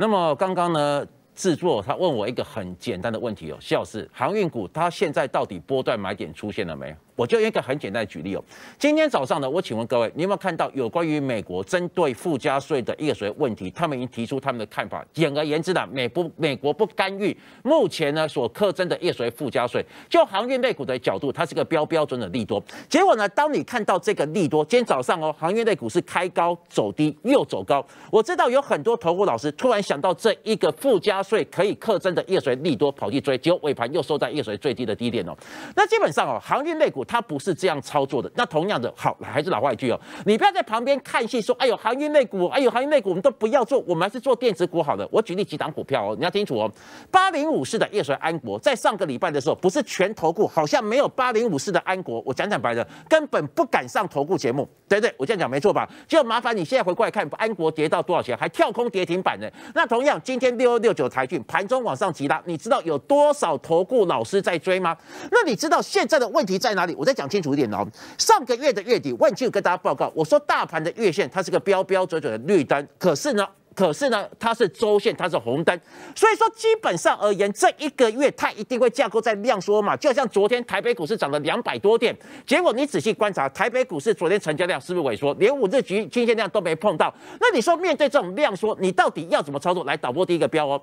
那么刚刚呢，制作他问我一个很简单的问题哦，笑老师，航运股它现在到底波段买点出现了没有？我就一个很简单的举例哦，今天早上呢，我请问各位，你有没有看到有关于美国针对附加税的一个税问题？他们已经提出他们的看法。简而言之呢，美不美国不干预目前呢所课征的业税附加税。就航运类股的角度，它是个标标准的利多。结果呢，当你看到这个利多，今天早上哦，航运类股是开高走低又走高。我知道有很多投顾老师突然想到这一个附加税可以课征的业税利多跑去追，结果尾盘又收在业税最低的低点哦。那基本上哦，航运类股。它不是这样操作的。那同样的，好，还是老话一句哦，你不要在旁边看戏，说哎呦行业内股，哎呦行业内股，我们都不要做，我们还是做电子股好的。我举例几档股票哦，你要清楚哦。八零五四的叶水安国，在上个礼拜的时候不是全投顾，好像没有八零五四的安国。我讲讲白的，根本不敢上投顾节目，对不对？我这样讲没错吧？就麻烦你现在回过来看，安国跌到多少钱，还跳空跌停板呢？那同样，今天六六九财骏盘中往上急拉，你知道有多少投顾老师在追吗？那你知道现在的问题在哪里？我再讲清楚一点哦，上个月的月底，万庆跟大家报告，我说大盘的月线它是个标标准准的绿灯，可是呢，可是呢，它是周线它是红灯，所以说基本上而言，这一个月它一定会架构在量缩嘛，就像昨天台北股市涨了两百多点，结果你仔细观察台北股市昨天成交量是不是萎缩，连五日均均线量都没碰到，那你说面对这种量缩，你到底要怎么操作？来导播第一个标哦。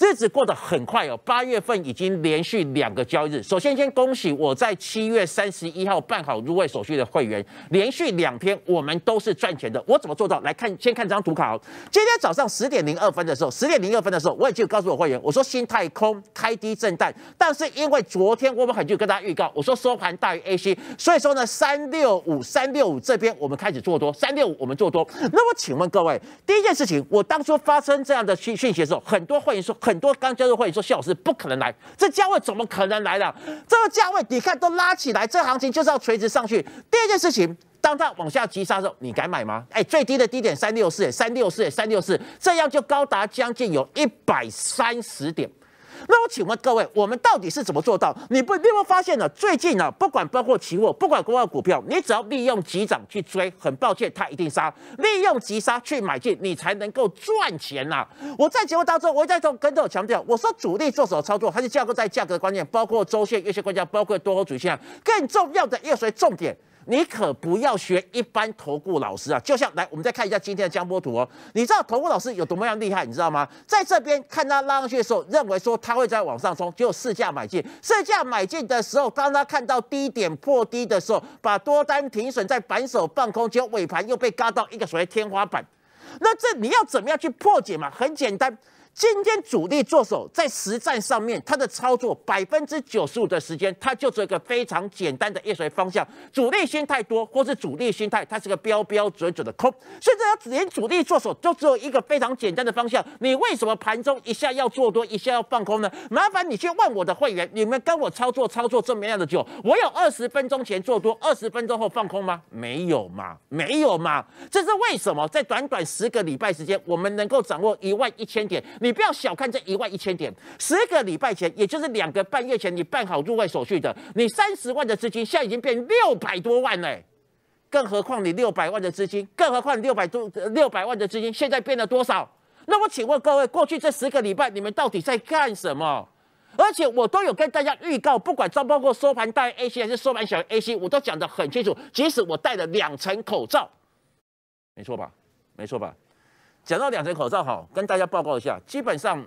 日子过得很快哦，八月份已经连续两个交易日。首先，先恭喜我在七月三十一号办好入会手续的会员，连续两天我们都是赚钱的。我怎么做到？来看，先看这张图卡哦。今天早上十点零二分的时候，十点零二分的时候，我也就告诉我会员，我说新太空开低震荡，但是因为昨天我们很久跟大家预告，我说收盘大于 AC，所以说呢，三六五三六五这边我们开始做多，三六五我们做多。那么请问各位，第一件事情，我当初发生这样的讯息的时候，很多会员说。很多刚加入会说谢老师不可能来，这价位怎么可能来呢？这个价位你看都拉起来，这行情就是要垂直上去。第二件事情，当它往下急杀的时候，你敢买吗？哎，最低的低点三六四，三六四，三六四，这样就高达将近有一百三十点。那我请问各位，我们到底是怎么做到？你不没有发现呢？最近呢，不管包括期货，不管国外股票，你只要利用急涨去追，很抱歉，它一定杀；利用急杀去买进，你才能够赚钱呐。我在节目当中，我一直在跟著强调，我说主力做什么操作还是架构在价格的关键，包括周线、月线关键，包括多头主线，更重要的又是重点。你可不要学一般投顾老师啊！就像来，我们再看一下今天的江波图哦。你知道投顾老师有多么样厉害，你知道吗？在这边看他拉上去的时候，认为说他会在往上冲，就试价买进。试价买进的时候，当他看到低点破低的时候，把多单停损，在反手放空。结果尾盘又被压到一个所谓天花板。那这你要怎么样去破解嘛？很简单。今天主力做手在实战上面，它的操作百分之九十五的时间，它就是一个非常简单的跟随方向。主力心太多，或是主力心态，它是个标标准准的空。现在连主力做手都只有一个非常简单的方向，你为什么盘中一下要做多，一下要放空呢？麻烦你去问我的会员，你们跟我操作操作这么样的久，我有二十分钟前做多，二十分钟后放空吗？没有嘛，没有嘛，这是为什么？在短短十个礼拜时间，我们能够掌握一万一千点。你不要小看这一万一千点，十个礼拜前，也就是两个半月前，你办好入外手续的，你三十万的资金，现在已经变六百多万嘞。更何况你六百万的资金，更何况六百多六百万的资金，现在变了多少？那我请问各位，过去这十个礼拜你们到底在干什么？而且我都有跟大家预告，不管招包括收盘大于 AC 还是收盘小于 AC，我都讲得很清楚。即使我戴了两层口罩，没错吧？没错吧？讲到两层口罩哈，跟大家报告一下，基本上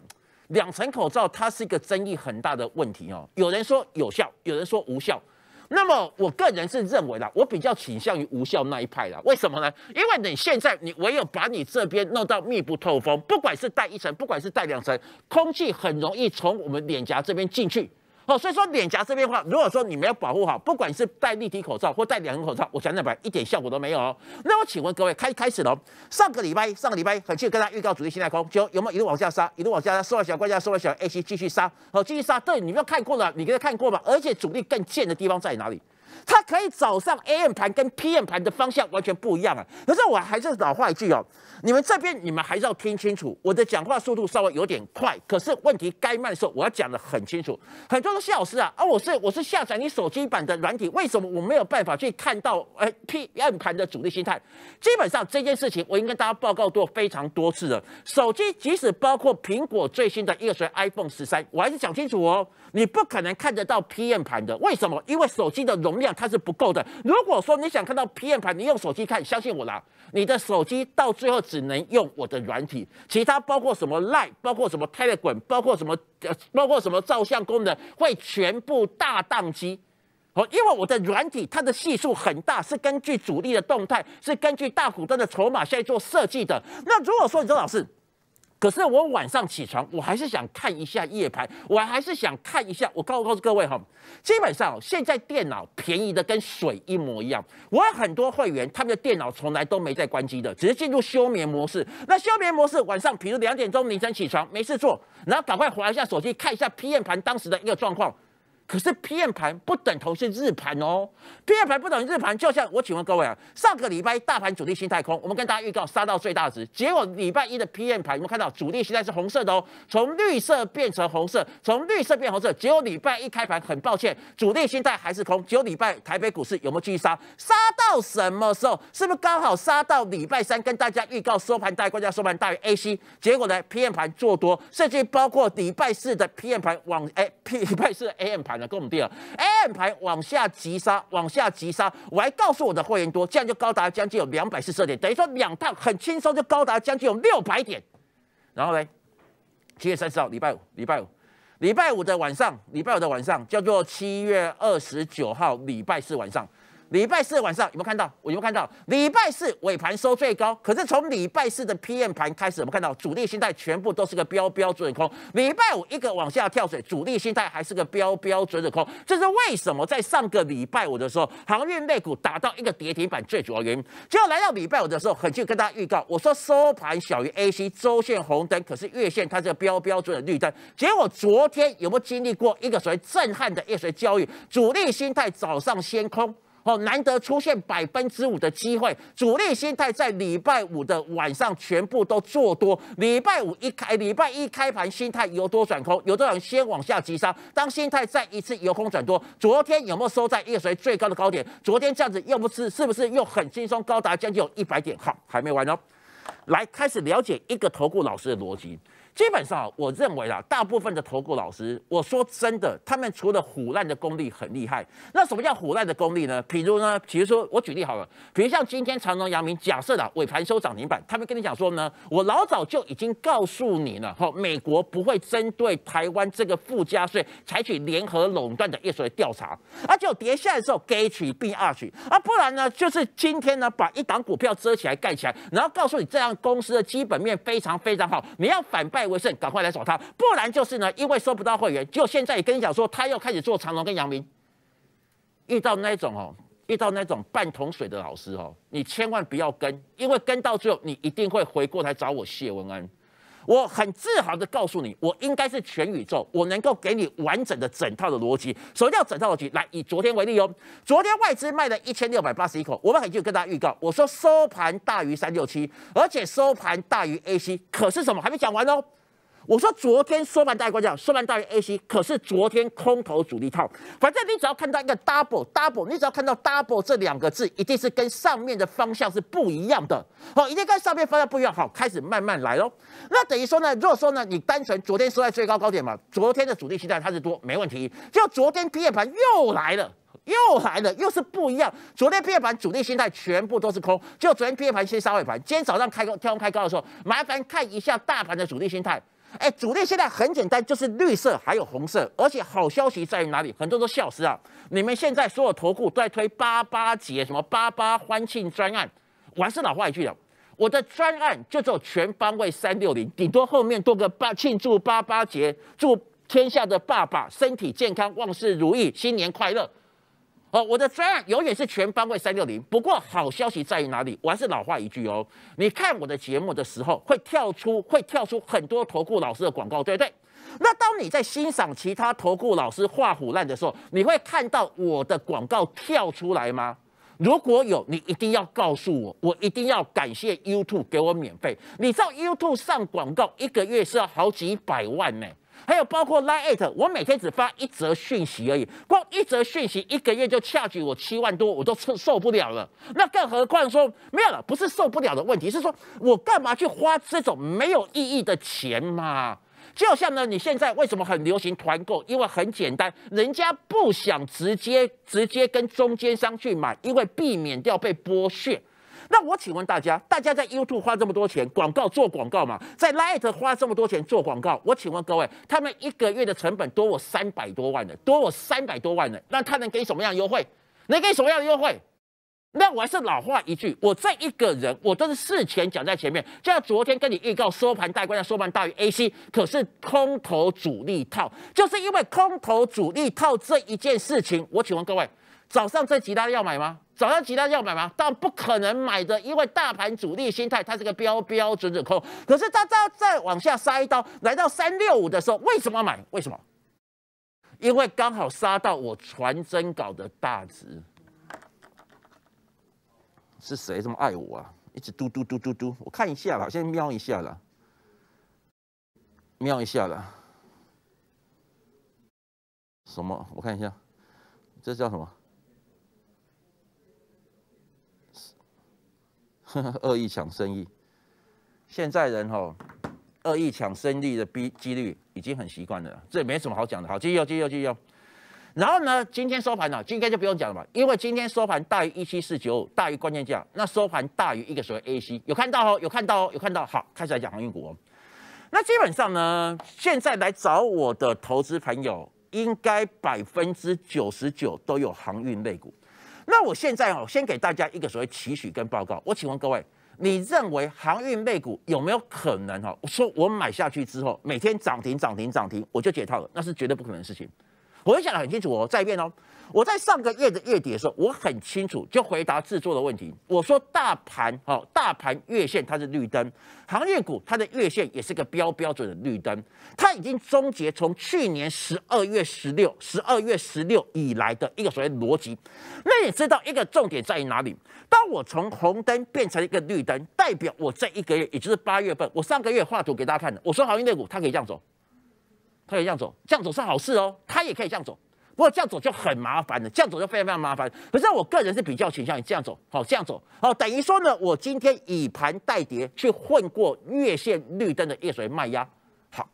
两层口罩它是一个争议很大的问题哦。有人说有效，有人说无效。那么我个人是认为啦，我比较倾向于无效那一派啦。为什么呢？因为你现在你唯有把你这边弄到密不透风，不管是戴一层，不管是戴两层，空气很容易从我们脸颊这边进去。哦，所以说脸颊这边的话，如果说你没有保护好，不管是戴立体口罩或戴两盆口罩，我讲讲白一点，效果都没有。哦。那我请问各位，开开始了，上个礼拜上个礼拜很记得跟他预告主力心态，空，就有没有一路往下杀，一路往下杀，收了小关键，收了小 A 七继续杀，好继续杀。对，你们看过了，你给他看过吧，而且主力更贱的地方在哪里？它可以早上 A M 盘跟 P M 盘的方向完全不一样啊！可是我还是老话一句哦，你们这边你们还是要听清楚我的讲话速度稍微有点快，可是问题该慢的时候我要讲的很清楚。很多说谢老师啊，啊我是我是下载你手机版的软体，为什么我没有办法去看到哎 P M 盘的主力心态？基本上这件事情我已经跟大家报告过非常多次了。手机即使包括苹果最新的一所谓 iPhone 十三，我还是讲清楚哦。你不可能看得到 P M 盘的，为什么？因为手机的容量它是不够的。如果说你想看到 P M 盘，你用手机看，相信我啦，你的手机到最后只能用我的软体，其他包括什么 Light，包括什么 Telegram，包括什么呃，包括什么照相功能会全部大宕机。好，因为我的软体它的系数很大，是根据主力的动态，是根据大股东的筹码在做设计的。那如果说你说老师。可是我晚上起床，我还是想看一下夜盘，我还是想看一下。我告告诉各位哈，基本上现在电脑便宜的跟水一模一样。我有很多会员，他们的电脑从来都没在关机的，只是进入休眠模式。那休眠模式晚上，比如两点钟凌晨起床，没事做，然后赶快滑一下手机，看一下 p M 盘当时的一个状况。可是 PM 盘不等同是日盘哦，PM 盘不等于日盘，就像我请问各位啊，上个礼拜一大盘主力心态空，我们跟大家预告杀到最大值，结果礼拜一的 PM 盘，你们看到主力心态是红色的哦，从绿色变成红色，从绿色变红色，结果礼拜一开盘，很抱歉，主力心态还是空。结果礼拜台北股市有没有继续杀？杀到什么时候？是不是刚好杀到礼拜三？跟大家预告收盘大关价收盘大于 AC，结果呢 PM 盘做多，甚至包括礼拜四的 PM 盘往哎，礼拜四的 AM 盘。跟我们第了，安排往下急杀，往下急杀。我还告诉我的会员多，这样就高达将近有两百四十点，等于说两趟很轻松就高达将近有六百点。然后呢，七月三十号礼拜五，礼拜五，礼拜五的晚上，礼拜五的晚上叫做七月二十九号礼拜四晚上。礼拜四晚上有没有看到？有没有看到？礼拜四尾盘收最高，可是从礼拜四的 PM 盘开始，我们看到主力心态全部都是个标标准空。礼拜五一个往下跳水，主力心态还是个标标准的空。这是为什么？在上个礼拜五的时候，航运类股打到一个跌停板，最主要原因，结果来到礼拜五的时候，很就跟大家预告，我说收盘小于 AC 周线红灯，可是月线它是个标标准的绿灯。结果昨天有没有经历过一个所谓震撼的一水交易？主力心态早上先空。哦，难得出现百分之五的机会，主力心态在礼拜五的晚上全部都做多。礼拜五一开，礼拜一开盘心态由多转空，有多少人先往下急杀，当心态再一次由空转多，昨天有没有收在夜水最高的高点？昨天这样子又不是，是不是又很轻松，高达将近有一百点？好，还没完哦，来开始了解一个投顾老师的逻辑。基本上，我认为啦，大部分的投顾老师，我说真的，他们除了虎烂的功力很厉害，那什么叫虎烂的功力呢？比如呢，比如说我举例好了，比如像今天长隆、阳明，假设的尾盘收涨停板，他们跟你讲说呢，我老早就已经告诉你了，哈，美国不会针对台湾这个附加税采取联合垄断的业所的调查，而就跌下来的时候给取并二取，啊，不然呢，就是今天呢把一档股票遮起来盖起来，然后告诉你这样公司的基本面非常非常好，你要反败。为胜，赶快来找他，不然就是呢，因为收不到会员，就现在也跟你讲说，他又开始做长隆跟杨明，遇到那种哦，遇到那种半桶水的老师哦，你千万不要跟，因为跟到最后，你一定会回过来找我谢文安。我很自豪的告诉你，我应该是全宇宙，我能够给你完整的整套的逻辑。什么叫整套逻辑？来，以昨天为例哦，昨天外资卖了一千六百八十一口，我很就跟大家预告，我说收盘大于三六七，而且收盘大于 A C，可是什么还没讲完哦。我说昨天收盘大概跟我收盘大于 A c 可是昨天空头主力套，反正你只要看到一个 double double，你只要看到 double 这两个字，一定是跟上面的方向是不一样的，好，一定跟上面方向不一样，好，开始慢慢来喽。那等于说呢，如果说呢，你单纯昨天收在最高高点嘛，昨天的主力心态它是多，没问题。就昨天 P E 盘又来了，又来了，又是不一样。昨天 P E 盘主力心态全部都是空，就昨天 P E 盘先杀尾盘，今天早上开高，跳空开高的时候，麻烦看一下大盘的主力心态。哎，主力现在很简单，就是绿色还有红色。而且好消息在于哪里？很多都笑死啊！你们现在所有投顾都在推八八节，什么八八欢庆专案？我还是老话一句了，我的专案就做全方位三六零，顶多后面多个八庆祝八八节，祝天下的爸爸身体健康，万事如意，新年快乐。哦，我的专案永远是全方位三六零。不过好消息在于哪里？我还是老话一句哦，你看我的节目的时候会跳出会跳出很多投顾老师的广告，对不对？那当你在欣赏其他投顾老师画虎烂的时候，你会看到我的广告跳出来吗？如果有，你一定要告诉我，我一定要感谢 YouTube 给我免费。你知道 YouTube 上广告一个月是要好几百万呢？还有包括 Line Eight，我每天只发一则讯息而已，光一则讯息一个月就恰举我七万多，我都受受不了了。那更何况说没有了，不是受不了的问题，是说我干嘛去花这种没有意义的钱嘛？就像呢，你现在为什么很流行团购？因为很简单，人家不想直接直接跟中间商去买，因为避免掉被剥削。那我请问大家，大家在 YouTube 花这么多钱广告做广告嘛？在 Light 花这么多钱做广告，我请问各位，他们一个月的成本多我三百多万呢，多我三百多万呢，那他能给什么样优惠？能给什么样的优惠？那我还是老话一句，我这一个人，我都是事前讲在前面。就像昨天跟你预告收盘大关要收盘大于 AC，可是空头主力套，就是因为空头主力套这一件事情，我请问各位，早上这几单要买吗？早上其他要买吗？当然不可能买的，因为大盘主力心态，它是个标标准准空。可是它再再往下杀一刀，来到三六五的时候，为什么买？为什么？因为刚好杀到我传真稿的大值。是谁这么爱我啊？一直嘟嘟嘟嘟嘟，我看一下啦，先瞄一下了，瞄一下了。什么？我看一下，这叫什么？恶意抢生意，现在人吼恶意抢生意的逼几率已经很习惯了，这也没什么好讲的。好，继续，继续，继续。然后呢，今天收盘呢，今天就不用讲了吧？因为今天收盘大于一七四九五，大于关键价，那收盘大于一个所谓 A C，有看到哦，有看到哦，有看到。好，开始来讲航运股。哦。那基本上呢，现在来找我的投资朋友，应该百分之九十九都有航运类股。那我现在哦，先给大家一个所谓期许跟报告。我请问各位，你认为航运类股有没有可能哈？我说我买下去之后，每天涨停涨停涨停，我就解套了，那是绝对不可能的事情。我会讲得很清楚哦，再一遍哦，我在上个月的月底的时候，我很清楚就回答制作的问题。我说大盘哦，大盘月线它是绿灯，行业股它的月线也是个标标准的绿灯，它已经终结从去年十二月十六、十二月十六以来的一个所谓逻辑。那你知道一个重点在于哪里？当我从红灯变成一个绿灯，代表我这一个月，也就是八月份，我上个月画图给大家看的，我说行业股它可以这样走。他也这样走，这样走是好事哦。他也可以这样走，不过这样走就很麻烦了。这样走就非常非常麻烦。可是我个人是比较倾向于这样走，好，这样走，好，等于说呢，我今天以盘带跌去混过月线绿灯的夜水卖压。好，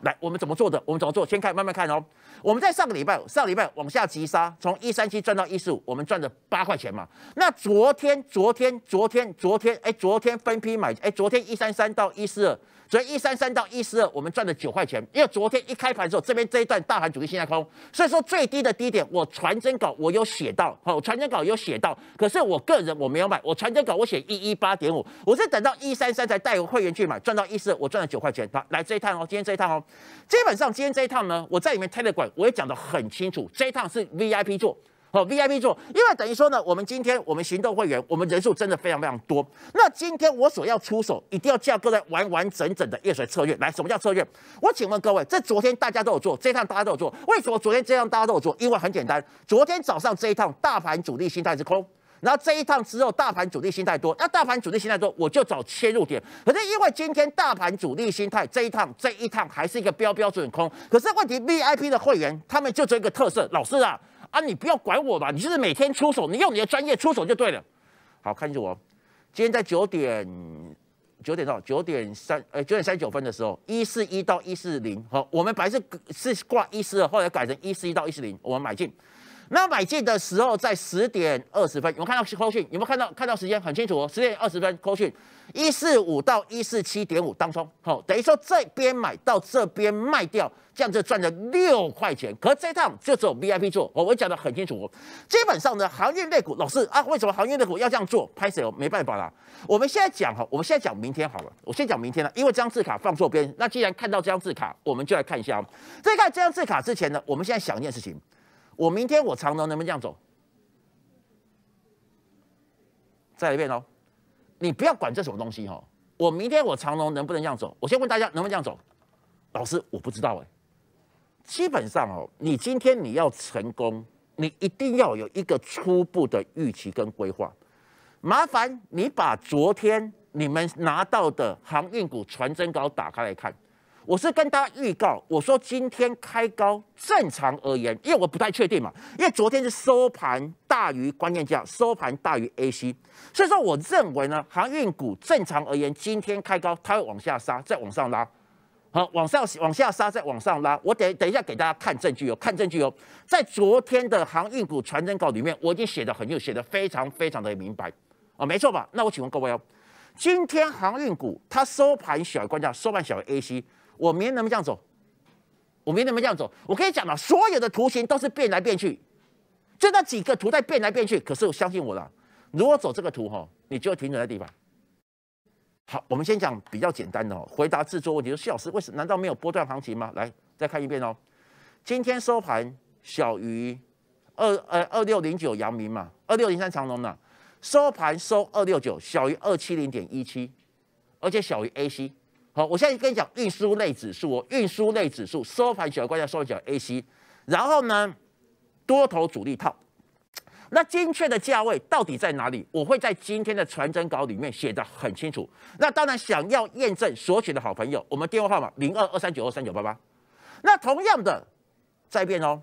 来，我们怎么做的？我们怎么做？先看，慢慢看哦。我们在上个礼拜，上礼拜往下急杀，从一三七赚到一四五，我们赚了八块钱嘛。那昨天，昨天，昨天，昨天，哎，昨天分批买，哎，昨天一三三到一四二。所以一三三到一四二，我们赚了九块钱，因为昨天一开盘的时候，这边这一段大盘主力现在空，所以说最低的低点，我传真稿我有写到，哦，传真稿有写到，可是我个人我没有买，我传真稿我写一一八点五，我是等到一三三才带会员去买，赚到一四二，我赚了九块钱。好，来这一趟哦，今天这一趟哦，基本上今天这一趟呢，我在里面 Telegram 我也讲得很清楚，这一趟是 VIP 做。好，VIP 座，因为等于说呢，我们今天我们行动会员，我们人数真的非常非常多。那今天我所要出手，一定要叫各位完完整整的叶水策略。来，什么叫策略？我请问各位，在昨天大家都有做，这趟大家都有做，为什么昨天这趟大家都有做？因为很简单，昨天早上这一趟大盘主力心态是空，然后这一趟之后大盘主力心态多。那大盘主力心态多，我就找切入点。可是因为今天大盘主力心态这一趟这一趟还是一个标标准空，可是问题 VIP 的会员他们就做一个特色，老师啊。啊，你不要管我吧，你就是每天出手，你用你的专业出手就对了。好，看着我，今天在九点九点到九点三，呃，九点三十九分的时候，一四一到一四零，好，我们白色是挂一四二，后来改成一四一到一四零，我们买进。那买进的时候在十点二十分，有没有看到 c l o 有没有看到看到时间很清楚哦？十点二十分 c l 一四五到一四七点五当中，好，等于说这边买到这边卖掉，这样就赚了六块钱。可这趟就只有 VIP 做，我我讲的很清楚哦。基本上呢，行业类股，老师啊，为什么行业类股要这样做？拍手没办法啦。我们现在讲哈，我们现在讲明天好了，我先讲明天了，因为这张字卡放错边。那既然看到这张字卡，我们就来看一下。在看这张字卡之前呢，我们现在想一件事情。我明天我长隆能不能这样走？再来一遍哦，你不要管这什么东西哈！我明天我长隆能不能这样走？我先问大家能不能这样走？老师我不知道哎。基本上哦，你今天你要成功，你一定要有一个初步的预期跟规划。麻烦你把昨天你们拿到的航运股传真稿打开来看。我是跟大家预告，我说今天开高，正常而言，因为我不太确定嘛，因为昨天是收盘大于关键价，收盘大于 A C，所以说我认为呢，航运股正常而言，今天开高它会往下杀，再往上拉，好，往上往下杀，再往上拉。我等等一下给大家看证据哦，看证据哦，在昨天的航运股传真稿里面，我已经写的很有，写的非常非常的明白，哦，没错吧？那我请问各位哦，今天航运股它收盘小于关键，收盘小于 A C。我明天能不能这样走？我明天能不能这样走？我可以讲了，所有的图形都是变来变去，就那几个图在变来变去。可是我相信我了，如果走这个图哈，你就会停留在地方。好，我们先讲比较简单的哦。回答制作问题：徐老师，为什么难道没有波段行情吗？来，再看一遍哦。今天收盘小于二呃二六零九，阳明嘛，二六零三长隆呢，收盘收二六九，小于二七零点一七，而且小于 AC。好，我现在跟你讲运输类指数哦，运输类指数收盘小关键收盘 A C，然后呢，多头主力套，那精确的价位到底在哪里？我会在今天的传真稿里面写得很清楚。那当然，想要验证所取的好朋友，我们电话号码零二二三九二三九八八。那同样的再变哦，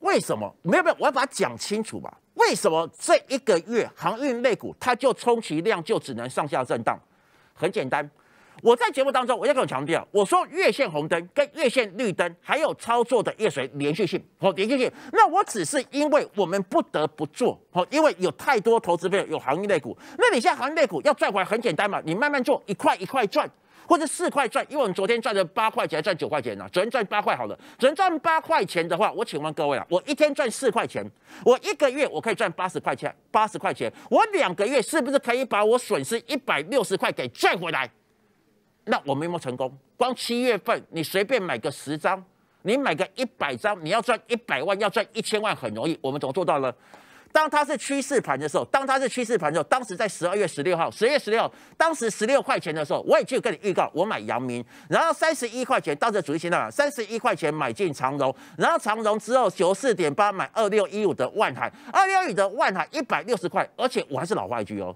为什么没有没有？我要把它讲清楚吧。为什么这一个月航运类股它就充其量就只能上下震荡？很简单。我在节目当中，我要跟我强调，我说月线红灯跟月线绿灯，还有操作的月水连续性，哦连续性。那我只是因为我们不得不做，哦，因为有太多投资朋友有行业类股。那你现在行业类股要赚回来很简单嘛？你慢慢做，一块一块赚，或者四块赚。因为我们昨天赚了八块钱，还赚九块钱呢。昨天赚八块好了，昨天赚八块钱的话，我请问各位啊，我一天赚四块钱，我一个月我可以赚八十块钱，八十块钱，我两个月是不是可以把我损失一百六十块给赚回来？那我们有没有成功？光七月份，你随便买个十张，你买个一百张，你要赚一百万，要赚一千万很容易。我们怎么做到呢？当它是趋势盘的时候，当它是趋势盘的时候，当时在十二月十六号，十月十六，当时十六块钱的时候，我也就跟你预告，我买阳明，然后三十一块钱，当时主力听到三十一块钱买进长荣，然后长荣之后九四点八买二六一五的万海，二六一五的万海一百六十块，而且我还是老话一句哦。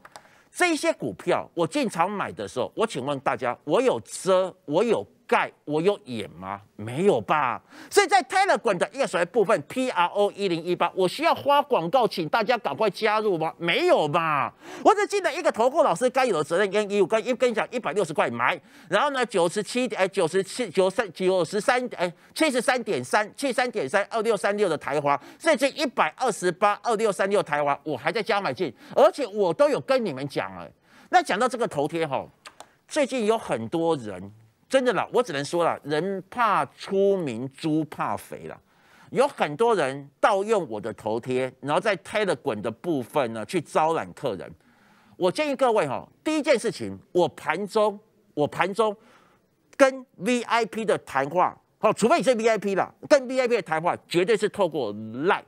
这些股票我进场买的时候，我请问大家，我有遮，我有。盖我有演吗？没有吧。所以在泰勒管的月水部分，PRO 一零一八，我需要花广告，请大家赶快加入吗？没有吧。我只记得一个投顾老师该有的责任跟义务，跟跟讲一百六十块买，然后呢九十七点九十七九三九十三哎七十三点三七三点三二六三六的台华，甚至一百二十八二六三六台华，我还在加买进，而且我都有跟你们讲了。那讲到这个头贴哈，最近有很多人。真的啦，我只能说了，人怕出名猪怕肥了。有很多人盗用我的头贴，然后在贴的滚的部分呢，去招揽客人。我建议各位哈，第一件事情，我盘中我盘中跟 V I P 的谈话，好，除非你是 V I P 啦，跟 V I P 的谈话绝对是透过 Line。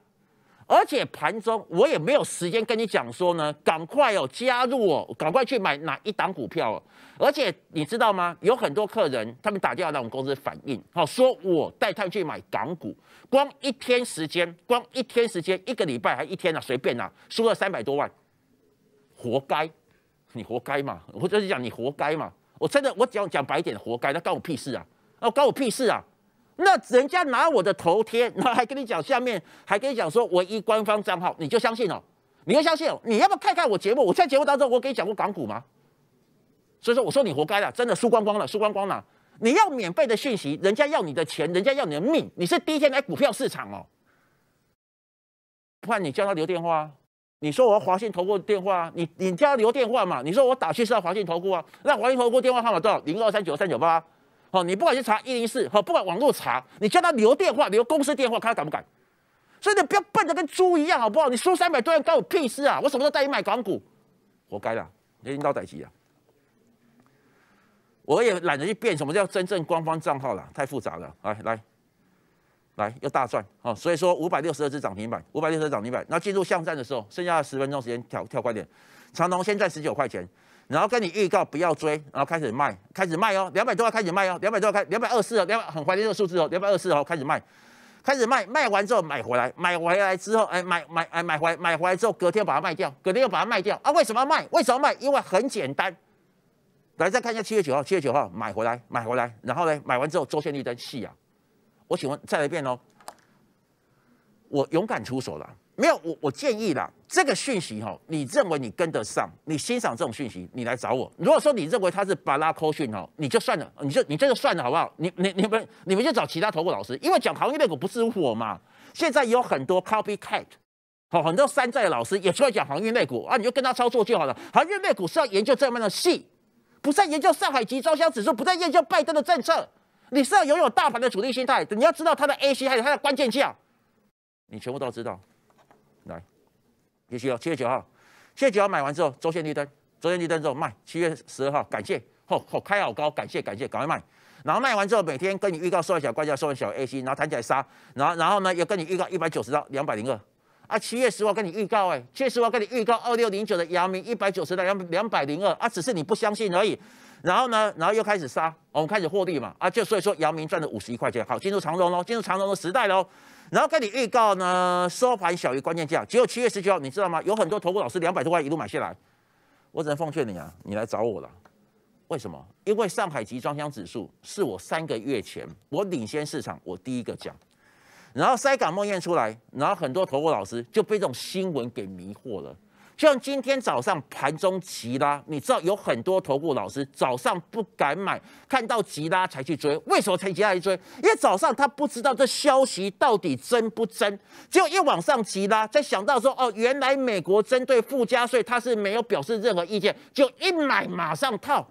而且盘中我也没有时间跟你讲说呢，赶快哦加入哦，赶快去买哪一档股票哦。而且你知道吗？有很多客人他们打电话到我们公司反映，好说我带他去买港股，光一天时间，光一天时间，一个礼拜还一天啊，随便啊，输了三百多万，活该，你活该嘛？我就是讲你活该嘛？我真的我讲讲白一点，活该，那关我屁事啊？哦关我屁事啊？那人家拿我的头贴，然后还跟你讲下面还跟你讲说唯一官方账号，你就相信了，你就相信了。你要不要看看我节目？我在节目当中我给你讲过港股吗？所以说我说你活该了，真的输光光了，输光光了。你要免费的讯息，人家要你的钱，人家要你的命。你是第一天来股票市场哦，不然你叫他留电话，你说我要华信投顾电话，你你叫他留电话嘛。你说我打去是要华信投顾啊，那华信投顾电话号码多少？零二三九三九八。好，你不管去查一零四，好，不管网络查，你叫他留电话，留公司电话，看他敢不敢。所以你不要笨的跟猪一样，好不好？你输三百多元，关我屁事啊！我什么时候带你买港股？活该了，连领导带级了。我也懒得去变什么叫真正官方账号了，太复杂了。来来来，又大赚。哦！所以说五百六十二只涨停板，五百六十二涨停板。那进入巷战的时候，剩下的十分钟时间，跳跳快点。长隆现在十九块钱。然后跟你预告不要追，然后开始卖，开始卖哦，两百多要开始卖哦，两百多开，两百二十四哦，两很怀念这个数字哦，两百二十四哦，开始卖，开始卖，卖完之后买回来，买回来之后，哎，买买哎买回买回来之后，隔天把它卖掉，隔天又把它卖掉啊？为什么卖？为什么卖？因为很简单。来再看一下七月九号，七月九号买回来，买回来，然后呢？买完之后周线绿灯，细啊！我请问再来一遍哦。我勇敢出手了，没有我我建议啦，这个讯息哈，你认为你跟得上，你欣赏这种讯息，你来找我。如果说你认为他是巴拉寇讯哦，你就算了，你就你这个算了好不好？你你你们你们就找其他投顾老师，因为讲航业内股不是我嘛。现在有很多 copy cat 好，很多山寨的老师也出来讲航运类股啊，你就跟他操作就好了。航运类股是要研究这么的细，不在研究上海集招商指数，不在研究拜登的政策，你是要拥有大盘的主力心态，你要知道它的 A C 还有它的关键价。你全部都知道，来，必须要七月九号，七月九号买完之后，周线绿灯，周线绿灯之后卖，七月十二号，感谢，吼吼开好高，感谢感谢，赶快卖，然后卖完之后，每天跟你预告收完小关键收完小 AC，然后弹起来杀，然后然后呢又跟你预告一百九十到两百零二，啊七月十号跟你预告哎，七月十号跟你预告二六零九的姚明一百九十到两两百零二，啊只是你不相信而已，然后呢，然后又开始杀，我们开始获利嘛，啊就所以说姚明赚了五十一块钱，好进入长荣喽，进入长荣的时代喽。然后跟你预告呢，收盘小于关键价，只有七月十九号，你知道吗？有很多投顾老师两百多块一路买下来，我只能奉劝你啊，你来找我了。为什么？因为上海集装箱指数是我三个月前我领先市场，我第一个讲，然后筛港梦验出来，然后很多投顾老师就被这种新闻给迷惑了。像今天早上盘中急拉，你知道有很多投顾老师早上不敢买，看到急拉才去追。为什么才急拉去追？因为早上他不知道这消息到底真不真，就一往上急拉，再想到说哦，原来美国针对附加税他是没有表示任何意见，就一买马上套。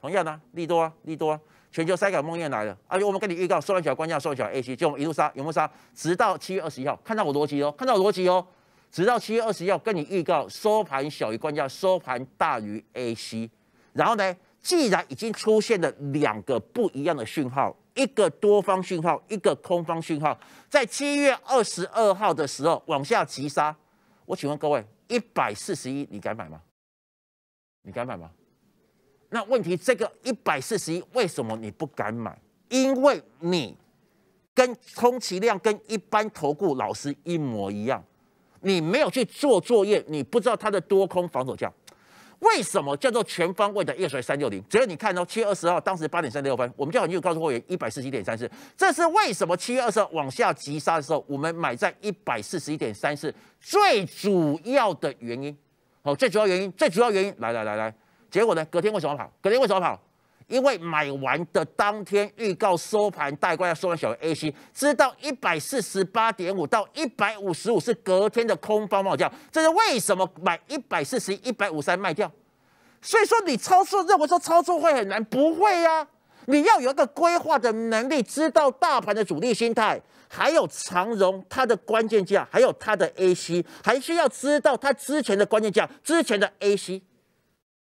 同样啊，利多利多，全球筛改梦魇来了。而且我们跟你预告，收小关价，收小 A H，就我们一路杀，有没有杀？直到七月二十一号，看到我逻辑哦，看到我逻辑哦。直到七月二十号跟你预告收盘小于关价，收盘大于 A C，然后呢，既然已经出现了两个不一样的讯号，一个多方讯号，一个空方讯号，在七月二十二号的时候往下急杀，我请问各位，一百四十一你敢买吗？你敢买吗？那问题这个一百四十一为什么你不敢买？因为你跟充其量跟一般投顾老师一模一样。你没有去做作业，你不知道它的多空防守价。为什么叫做全方位的 S 水三六零？只要你看到七月二十号当时八点三六分，我们叫你有告诉会员一百四十一点三四，这是为什么七月二十号往下急杀的时候，我们买在一百四十一点三四最主要的原因。好，最主要原因，最主要原因，来来来来，结果呢？隔天为什么跑？隔天为什么跑？因为买完的当天预告收盘带过来收盘小于 A C，知道一百四十八点五到一百五十五是隔天的空方卖掉，这是为什么买一百四十一百五三卖掉？所以说你操作，认为说操作会很难，不会呀，你要有一个规划的能力，知道大盘的主力心态，还有长荣它的关键价，还有它的 A C，还需要知道它之前的关键价，之前的 A C。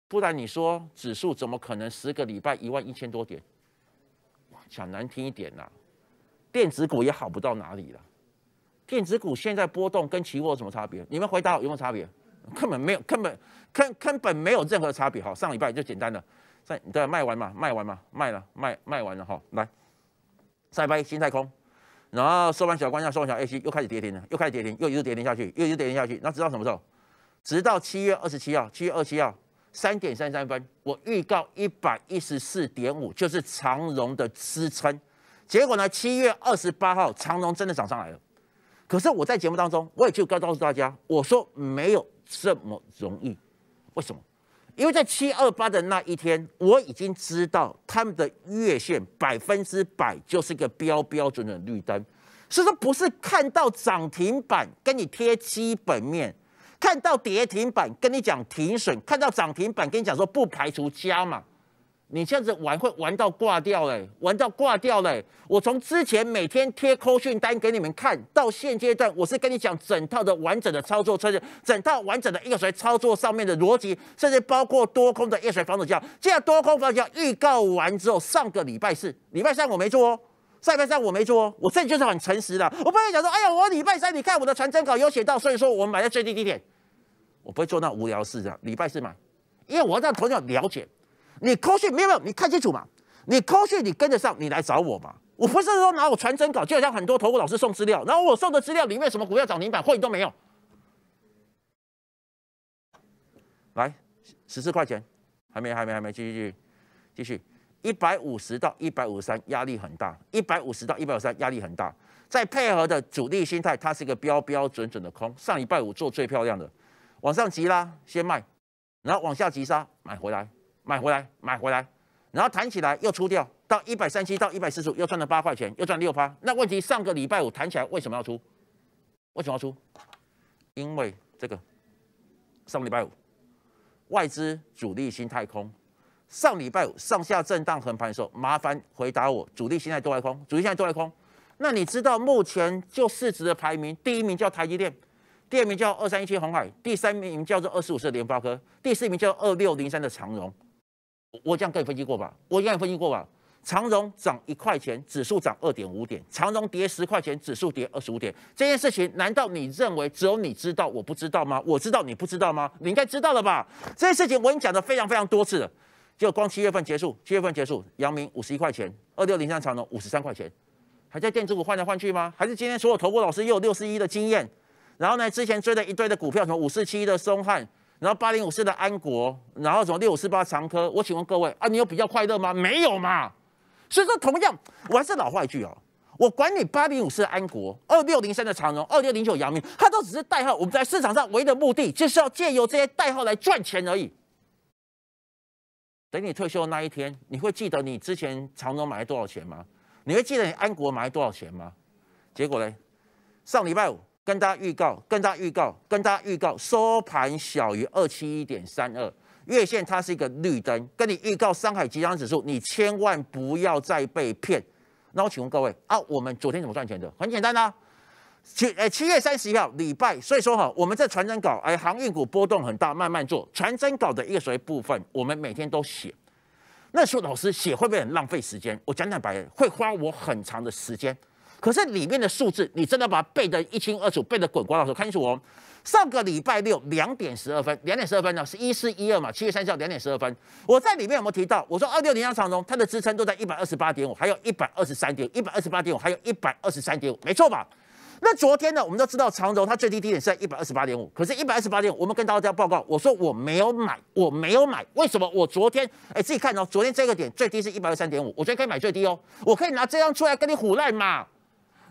不然你说指数怎么可能十个礼拜一万一千多点？讲难听一点呐，电子股也好不到哪里了。电子股现在波动跟期货有什么差别？你们回答我有没有差别？根本没有，根本根根本没有任何差别。好，上礼拜就简单的，在你在卖完嘛，卖完嘛，卖了，卖卖完了哈。来，再礼拜新太空，然后收完小关下，收完小 A C 又开始跌停了，又开始跌停，又一直跌停下去，又一直跌停下去。那直到什么时候？直到七月二十七号，七月二十七号。三点三三分，我预告一百一十四点五就是长荣的支撑。结果呢，七月二十八号，长荣真的涨上来了。可是我在节目当中，我也就告告诉大家，我说没有这么容易。为什么？因为在七二八的那一天，我已经知道他们的月线百分之百就是一个标标准准的绿灯。所以说，不是看到涨停板跟你贴基本面。看到跌停板，跟你讲停损；看到涨停板，跟你讲说不排除加嘛。你这样子玩会玩到挂掉嘞，玩到挂掉嘞！我从之前每天贴空讯单给你们看到现阶段，我是跟你讲整套的完整的操作策略，整套完整的个水操作上面的逻辑，甚至包括多空的逆水防守价。这样多空防守价预告完之后，上个礼拜四，礼拜三，我没做哦。礼班三我没做，我这里就是很诚实的。我不会讲说，哎呀，我礼拜三你看我的传真稿有写到，所以说我们买在最低低点。我不会做那无聊事的，礼拜四买，因为我要让同学了解。你扣去没有没有，你看清楚嘛？你扣去你跟得上，你来找我嘛？我不是说拿我传真稿，就好像很多投顾老师送资料，然后我送的资料里面什么股票涨停板、会都没有。来，十四块钱，还没还没还没，继续继续。一百五十到一百五三压力很大，一百五十到一百五三压力很大。再配合的主力心态，它是一个标标准准的空。上礼拜五做最漂亮的，往上急拉先卖，然后往下急杀买回来，买回来，买回来，然后弹起来又出掉。到一百三七到一百四十五又赚了八块钱，又赚六发。那问题上个礼拜五弹起来为什么要出？为什么要出？因为这个上礼拜五外资主力心态空。上礼拜五上下震荡横盘的时候，麻烦回答我，主力现在多来空？主力现在多来空？那你知道目前就市值的排名，第一名叫台积电，第二名叫二三一七红海，第三名叫做二十五四联发科，第四名叫二六零三的长荣。我这样跟你分析过吧？我这样你分析过吧？长荣涨一块钱，指数涨二点五点；长荣跌十块钱，指数跌二十五点。这件事情难道你认为只有你知道，我不知道吗？我知道你不知道吗？你应该知道了吧？这件事情我已经讲的非常非常多次了。就光七月份结束，七月份结束，阳明五十一块钱，二六零三长隆五十三块钱，还在电子股换来换去吗？还是今天所有投顾老师又有六十一的经验？然后呢，之前追了一堆的股票，什么五四七的松汉，然后八零五四的安国，然后什么六五四八长科，我请问各位啊，你有比较快乐吗？没有嘛。所以说，同样我还是老话一句哦，我管你八零五四的安国，二六零三的长隆，二六零九阳明，它都只是代号，我们在市场上唯一的目的就是要借由这些代号来赚钱而已。等你退休那一天，你会记得你之前长荣买了多少钱吗？你会记得你安国买了多少钱吗？结果呢？上礼拜五跟大家预告，跟大家预告，跟大家预告，收盘小于二七一点三二，月线它是一个绿灯，跟你预告上海集装指数，你千万不要再被骗。那我请问各位啊，我们昨天怎么赚钱的？很简单呐。七哎，七月三十一号礼拜，所以说哈，我们在传真稿哎，航运股波动很大，慢慢做。传真稿的一个所谓部分，我们每天都写。那时候老师写会不会很浪费时间？我讲坦白，会花我很长的时间。可是里面的数字，你真的把它背得一清二楚，背得滚瓜烂熟，看清楚哦。上个礼拜六两点十二分，两点十二分呢，是一四一二嘛？七月三十号两点十二分，我在里面有没有提到？我说二六零幺长中，它的支撑都在一百二十八点五，还有一百二十三点，一百二十八点五，还有一百二十三点五，没错吧？那昨天呢？我们都知道长州它最低低点是在一百二十八点五。可是，一百二十八点五，我们跟大家报告，我说我没有买，我没有买。为什么？我昨天，哎，自己看哦，昨天这个点最低是一百二十三点五，我觉得可以买最低哦，我可以拿这张出来跟你唬烂嘛。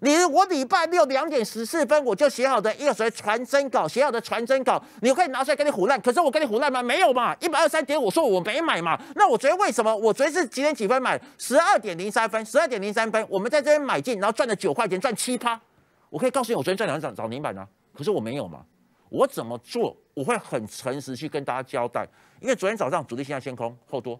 你我礼拜六两点十四分，我就写好的一个所谓传真稿，写好的传真稿，你可以拿出来跟你唬烂。可是我跟你唬烂吗？没有嘛。一百二十三点五，我说我没买嘛。那我昨天为什么？我昨天是几点几分买？十二点零三分，十二点零三分，我们在这边买进，然后赚了九块钱，赚七趴。我可以告诉你，我昨天赚两两涨停板呢，可是我没有嘛。我怎么做？我会很诚实去跟大家交代，因为昨天早上主力现在先空后多，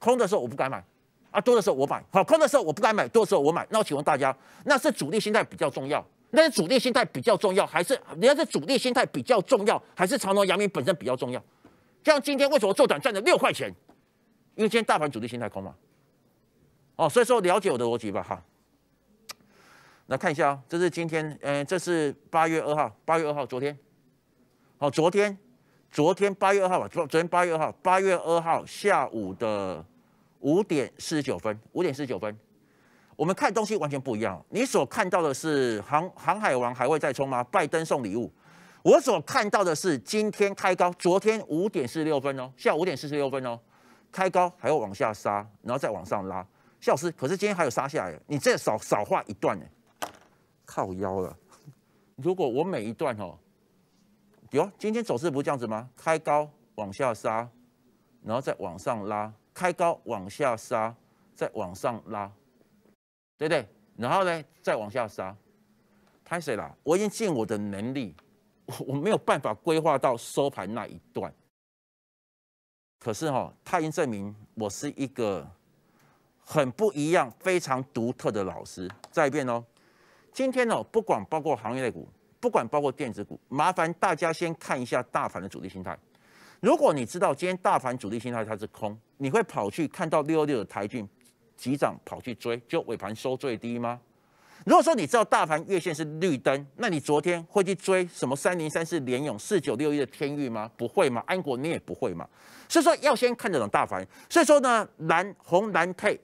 空的时候我不敢买啊，多的时候我买。好，空的时候我不敢买，多的时候我买。那我请问大家，那是主力心态比较重要？那是主力心态比较重要，还是人家是主力心态比较重要，还是长隆阳明本身比较重要？像今天为什么做短赚了六块钱？因为今天大盘主力心态空嘛。哦，所以说了解我的逻辑吧，哈。来看一下哦，这是今天，嗯，这是八月二号，八月二号，昨天，好，昨天，昨天八月二号吧，昨昨天八月二号，八月二号下午的五点四十九分，五点四十九分，我们看东西完全不一样。你所看到的是《航航海王》还会再冲吗？拜登送礼物，我所看到的是今天开高，昨天五点四十六分哦，下午五点四十六分哦，开高还要往下杀，然后再往上拉。谢老师，可是今天还有杀下来，你这少少画一段呢。靠腰了。如果我每一段哦，哟，今天走势不这样子吗？开高往下杀，然后再往上拉，开高往下杀，再往上拉，对不对？然后呢，再往下杀，太水了。我已经尽我的能力，我我没有办法规划到收盘那一段。可是哈，他已经证明我是一个很不一样、非常独特的老师。再一遍哦。今天呢，不管包括行业类股，不管包括电子股，麻烦大家先看一下大盘的主力心态。如果你知道今天大盘主力心态它是空，你会跑去看到六六的台骏急涨跑去追，就尾盘收最低吗？如果说你知道大盘月线是绿灯，那你昨天会去追什么三零三四联勇四九六一的天域吗？不会吗？安国你也不会嘛？所以说要先看这种大盘。所以说呢，蓝红蓝配。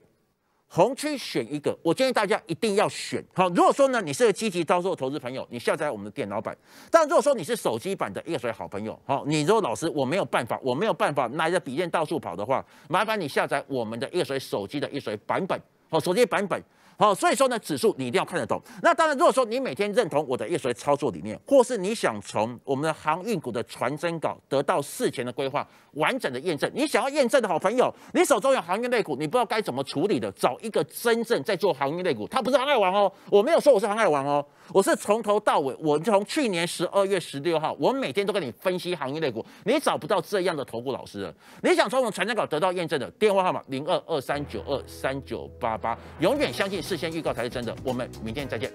红区选一个，我建议大家一定要选好。如果说呢，你是个积极遭受投资朋友，你下载我们的电脑版；但如果说你是手机版的叶水好朋友，好，你说老师我没有办法，我没有办法拿着笔电到处跑的话，麻烦你下载我们的叶水手机的叶水版本，好，手机版本。好，所以说呢，指数你一定要看得懂。那当然，如果说你每天认同我的一手操作理念，或是你想从我们的航运股的传真稿得到事前的规划、完整的验证，你想要验证的好朋友，你手中有航运类股，你不知道该怎么处理的，找一个真正在做航运类股，他不是航海王哦。我没有说我是航海王哦，我是从头到尾，我从去年十二月十六号，我每天都跟你分析航运类股。你找不到这样的投顾老师了。你想从我们传真稿得到验证的，电话号码零二二三九二三九八八，永远相信。事先预告才是真的。我们明天再见。